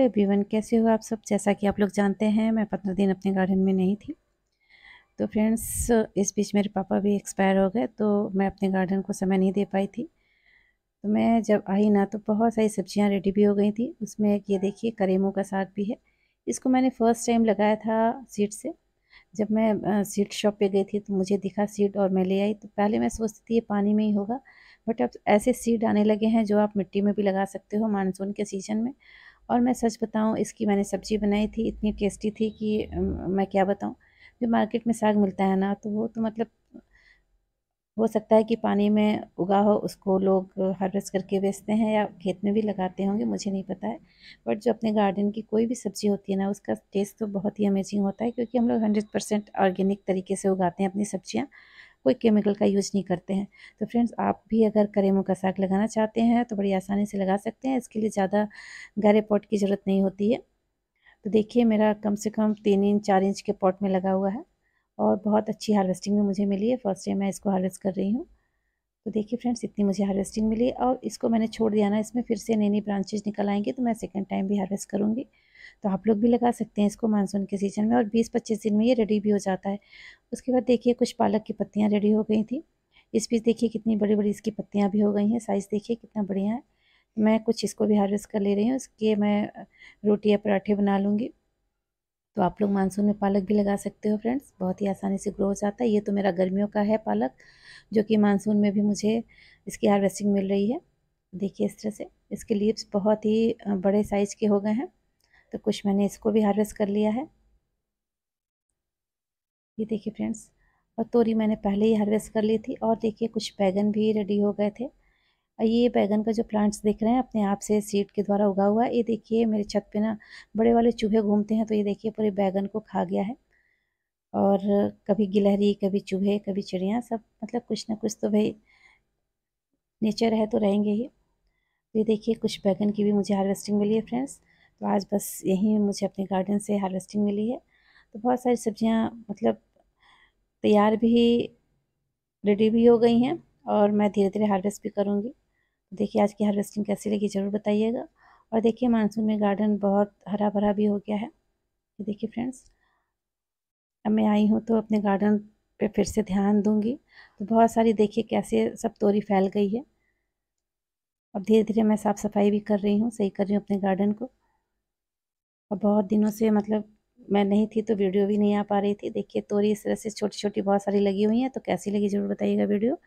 hello everyone कैसे हो आप सब जैसा कि आप लोग जानते हैं मैं पंद्रह दिन अपने गार्डन में नहीं थी तो फ्रेंड्स इस बीच मेरे पापा भी एक्सपायर हो गए तो मैं अपने गार्डन को समय नहीं दे पाई थी तो मैं जब आई ना तो बहुत सारी सब्जियां रेडी भी हो गई थी उसमें एक ये देखिए करेमों का साग भी है इसको मैंने फ़र्स्ट टाइम लगाया था सीड से जब मैं सीड शॉप पर गई थी तो मुझे दिखा सीड और मैं ले आई तो पहले मैं सोचती थी ये पानी में ही होगा बट अब ऐसे सीड आने लगे हैं जो आप मिट्टी में भी लगा सकते हो मानसून के सीज़न में और मैं सच बताऊँ इसकी मैंने सब्ज़ी बनाई थी इतनी टेस्टी थी कि मैं क्या बताऊँ जो मार्केट में साग मिलता है ना तो वो तो मतलब हो सकता है कि पानी में उगा हो उसको लोग हार्वेस्ट करके बेचते हैं या खेत में भी लगाते होंगे मुझे नहीं पता है बट जो अपने गार्डन की कोई भी सब्ज़ी होती है ना उसका टेस्ट तो बहुत ही अमेजिंग होता है क्योंकि हम लोग हंड्रेड परसेंट ऑर्गेनिक तरीके से उगाते हैं अपनी सब्ज़ियाँ कोई केमिकल का यूज़ नहीं करते हैं तो फ्रेंड्स आप भी अगर करेमों का साग लगाना चाहते हैं तो बड़ी आसानी से लगा सकते हैं इसके लिए ज़्यादा गहरे पॉट की ज़रूरत नहीं होती है तो देखिए मेरा कम से कम तीन इंच चार इंच के पॉट में लगा हुआ है और बहुत अच्छी हार्वेस्टिंग भी मुझे मिली है फर्स्ट टाइम मैं इसको हार्वेस्ट कर रही हूँ तो देखिए फ्रेंड्स इतनी मुझे हार्वेस्टिंग मिली और इसको मैंने छोड़ दिया ना इसमें फिर से नई नई ब्रांचेज निकल आएंगे तो मैं सेकेंड टाइम भी हार्वेस्ट करूँगी तो आप लोग भी लगा सकते हैं इसको मानसून के सीज़न में और बीस पच्चीस दिन में ये रेडी भी हो जाता है उसके बाद देखिए कुछ पालक की पत्तियाँ रेडी हो गई थी इस बीच देखिए कितनी बड़ी बड़ी इसकी पत्तियाँ भी हो गई हैं साइज़ देखिए कितना बढ़िया है मैं कुछ इसको भी हार्वेस्ट कर ले रही हूँ इसके मैं रोटी या पराठे बना लूँगी तो आप लोग मानसून में पालक भी लगा सकते हो फ्रेंड्स बहुत ही आसानी से ग्रो हो जाता है ये तो मेरा गर्मियों का है पालक जो कि मानसून में भी मुझे इसकी हार्वेस्टिंग मिल रही है देखिए इस तरह से इसके लीव्स बहुत ही बड़े साइज़ के हो गए हैं तो कुछ मैंने इसको भी हार्वेस्ट कर लिया है ये देखिए फ्रेंड्स और तोरी मैंने पहले ही हार्वेस्ट कर ली थी और देखिए कुछ बैगन भी रेडी हो गए थे ये बैगन का जो प्लांट्स देख रहे हैं अपने आप से सीड के द्वारा उगा हुआ है ये देखिए मेरे छत पे ना बड़े वाले चूहे घूमते हैं तो ये देखिए पूरे बैगन को खा गया है और कभी गिलहरी कभी चूहे कभी चिड़िया सब मतलब कुछ ना कुछ तो भाई नेचर है तो रहेंगे ही तो ये देखिए कुछ बैगन की भी मुझे हार्वेस्टिंग मिली है फ्रेंड्स तो आज बस यही मुझे अपने गार्डन से हार्वेस्टिंग मिली है तो बहुत सारी सब्जियां मतलब तैयार भी रेडी भी हो गई हैं और मैं धीरे धीरे हार्वेस्ट भी करूँगी देखिए आज की हार्वेस्टिंग कैसी लगी ज़रूर बताइएगा और देखिए मानसून में गार्डन बहुत हरा भरा भी हो गया है देखिए फ्रेंड्स अब मैं आई हूँ तो अपने गार्डन पे फिर से ध्यान दूंगी तो बहुत सारी देखिए कैसे सब तोरी फैल गई है अब धीरे धीरे मैं साफ़ सफाई भी कर रही हूँ सही कर रही हूँ अपने गार्डन को और बहुत दिनों से मतलब मैं नहीं थी तो वीडियो भी नहीं आ पा रही थी देखिए तोरी इस तरह से छोटी छोटी बहुत सारी लगी हुई हैं तो कैसी लगी ज़रूर बताइएगा वीडियो